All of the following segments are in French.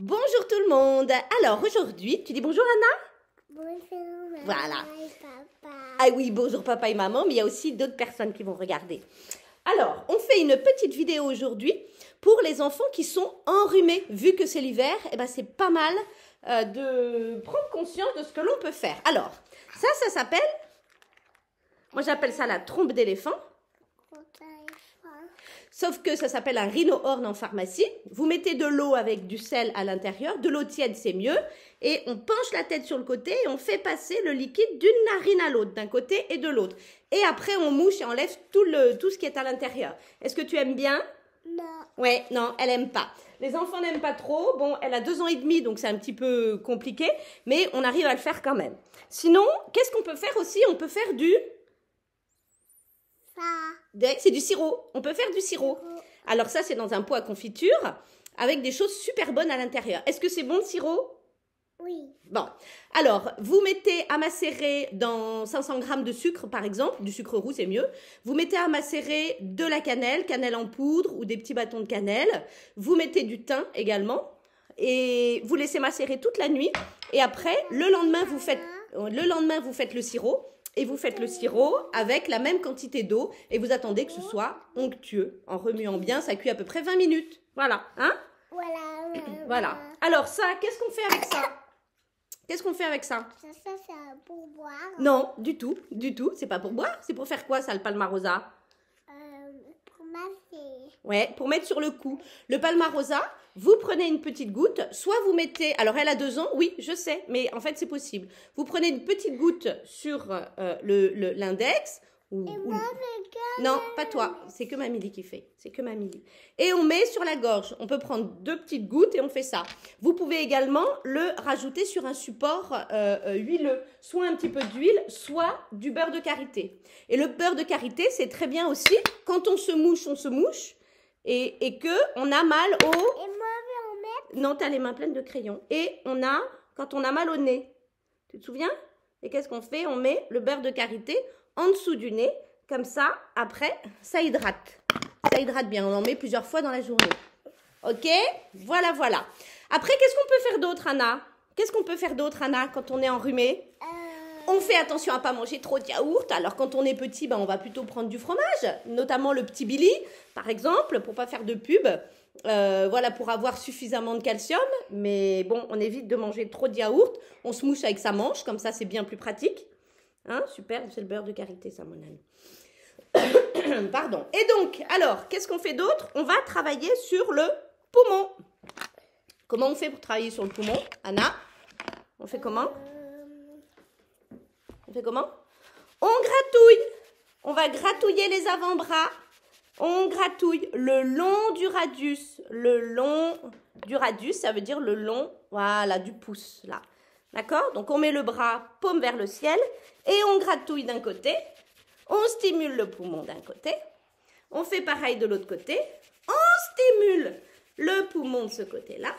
Bonjour tout le monde. Alors aujourd'hui, tu dis bonjour Anna Bonjour. voilà. Ah oui, bonjour papa et maman, mais il y a aussi d'autres personnes qui vont regarder. Alors, on fait une petite vidéo aujourd'hui pour les enfants qui sont enrhumés. Vu que c'est l'hiver, et eh ben c'est pas mal euh, de prendre conscience de ce que l'on peut faire. Alors, ça, ça s'appelle, moi j'appelle ça la trompe d'éléphant. Sauf que ça s'appelle un rhino-horn en pharmacie. Vous mettez de l'eau avec du sel à l'intérieur, de l'eau tiède c'est mieux, et on penche la tête sur le côté et on fait passer le liquide d'une narine à l'autre, d'un côté et de l'autre. Et après on mouche et enlève tout, le, tout ce qui est à l'intérieur. Est-ce que tu aimes bien Non. Ouais, non, elle aime pas. Les enfants n'aiment pas trop. Bon, elle a deux ans et demi, donc c'est un petit peu compliqué, mais on arrive à le faire quand même. Sinon, qu'est-ce qu'on peut faire aussi On peut faire du c'est du sirop. On peut faire du sirop. Alors ça, c'est dans un pot à confiture avec des choses super bonnes à l'intérieur. Est-ce que c'est bon le sirop Oui. Bon. Alors, vous mettez à macérer dans 500 grammes de sucre, par exemple, du sucre roux, c'est mieux. Vous mettez à macérer de la cannelle, cannelle en poudre ou des petits bâtons de cannelle. Vous mettez du thym également et vous laissez macérer toute la nuit. Et après, le lendemain, vous faites le lendemain, vous faites le sirop et vous faites le sirop avec la même quantité d'eau et vous attendez que ce soit onctueux. En remuant bien, ça cuit à peu près 20 minutes. Voilà, hein Voilà. Voilà. Alors ça, qu'est-ce qu'on fait avec ça Qu'est-ce qu'on fait avec ça Ça, ça c'est pour boire. Non, du tout, du tout. C'est pas pour boire. C'est pour faire quoi, ça, le palmarosa euh, Pour Ouais, pour mettre sur le cou. Le palmarosa, vous prenez une petite goutte, soit vous mettez, alors elle a deux ans, oui, je sais, mais en fait c'est possible. Vous prenez une petite goutte sur euh, le l'index. ou, Non, pas toi, c'est que Mamili qui fait, c'est que Mamili. Et on met sur la gorge, on peut prendre deux petites gouttes et on fait ça. Vous pouvez également le rajouter sur un support euh, euh, huileux, soit un petit peu d'huile, soit du beurre de karité. Et le beurre de karité, c'est très bien aussi, quand on se mouche, on se mouche et, et que on a mal au... Et moi, Non, t'as les mains pleines de crayons. Et on a, quand on a mal au nez, tu te souviens Et qu'est-ce qu'on fait On met le beurre de karité en dessous du nez, comme ça, après, ça hydrate. Ça hydrate bien, on en met plusieurs fois dans la journée. Ok Voilà, voilà. Après, qu'est-ce qu'on peut faire d'autre, Anna Qu'est-ce qu'on peut faire d'autre, Anna, quand on est enrhumé euh, on fait attention à pas manger trop de yaourt. Alors quand on est petit, bah, on va plutôt prendre du fromage, notamment le petit Billy, par exemple, pour pas faire de pub. Euh, voilà, pour avoir suffisamment de calcium. Mais bon, on évite de manger trop de yaourt. On se mouche avec sa manche, comme ça c'est bien plus pratique. Hein, super, c'est le beurre de karité, ça, mon ami. Pardon. Et donc, alors, qu'est-ce qu'on fait d'autre On va travailler sur le poumon. Comment on fait pour travailler sur le poumon, Anna On fait comment on fait comment On gratouille. On va gratouiller les avant-bras. On gratouille le long du radius. Le long du radius, ça veut dire le long, voilà, du pouce, là. D'accord Donc on met le bras paume vers le ciel et on gratouille d'un côté. On stimule le poumon d'un côté. On fait pareil de l'autre côté. On stimule le poumon de ce côté-là.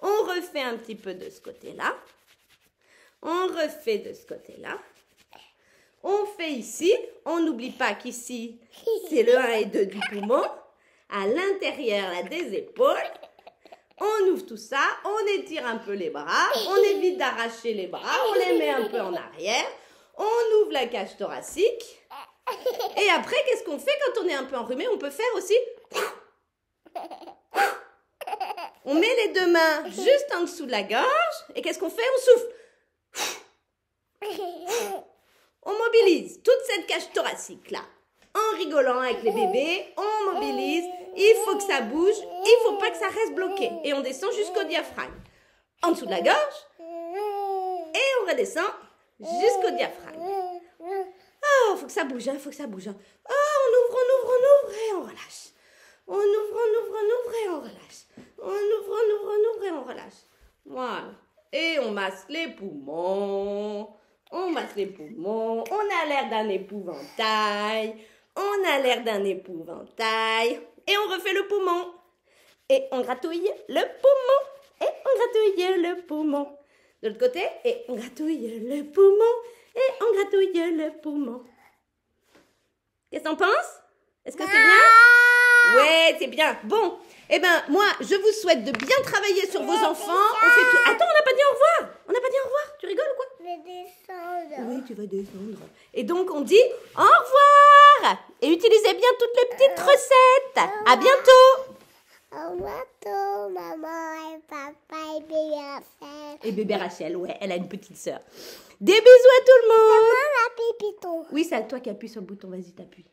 On refait un petit peu de ce côté-là. On refait de ce côté-là. On fait ici. On n'oublie pas qu'ici, c'est le 1 et 2 du poumon. À l'intérieur, là, des épaules. On ouvre tout ça. On étire un peu les bras. On évite d'arracher les bras. On les met un peu en arrière. On ouvre la cage thoracique. Et après, qu'est-ce qu'on fait quand on est un peu enrhumé On peut faire aussi... On met les deux mains juste en dessous de la gorge. Et qu'est-ce qu'on fait On souffle. On mobilise toute cette cage thoracique là. En rigolant avec les bébés, on mobilise. Il faut que ça bouge. Il faut pas que ça reste bloqué. Et on descend jusqu'au diaphragme. En dessous de la gorge. Et on redescend jusqu'au diaphragme. Ah, oh, il faut que ça bouge, il hein, faut que ça bouge. Hein. Oh, on ouvre, on ouvre, on ouvre et on relâche. On ouvre, on ouvre, on ouvre et on relâche. On ouvre, on ouvre, on ouvre et on relâche. Voilà. Et on masse les poumons les poumons, on a l'air d'un épouvantail, on a l'air d'un épouvantail, et on refait le poumon, et on gratouille le poumon, et on gratouille le poumon. De l'autre côté, et on gratouille le poumon, et on gratouille le poumon. Qu'est-ce qu'on pense Est-ce que c'est bien c'est bien. Bon, eh ben moi, je vous souhaite de bien travailler sur vos enfants. On Attends, on n'a pas dit au revoir. On n'a pas dit au revoir. Tu rigoles ou quoi Je vais descendre. Oui, tu vas descendre. Et donc on dit au revoir et utilisez bien toutes les petites euh, recettes. À bientôt. Au revoir, maman et papa et bébé Rachel. Et bébé Rachel, ouais, elle a une petite sœur. Des bisous à tout le monde. Oui, c'est à toi qui appuie sur le bouton. Vas-y, t'appuies.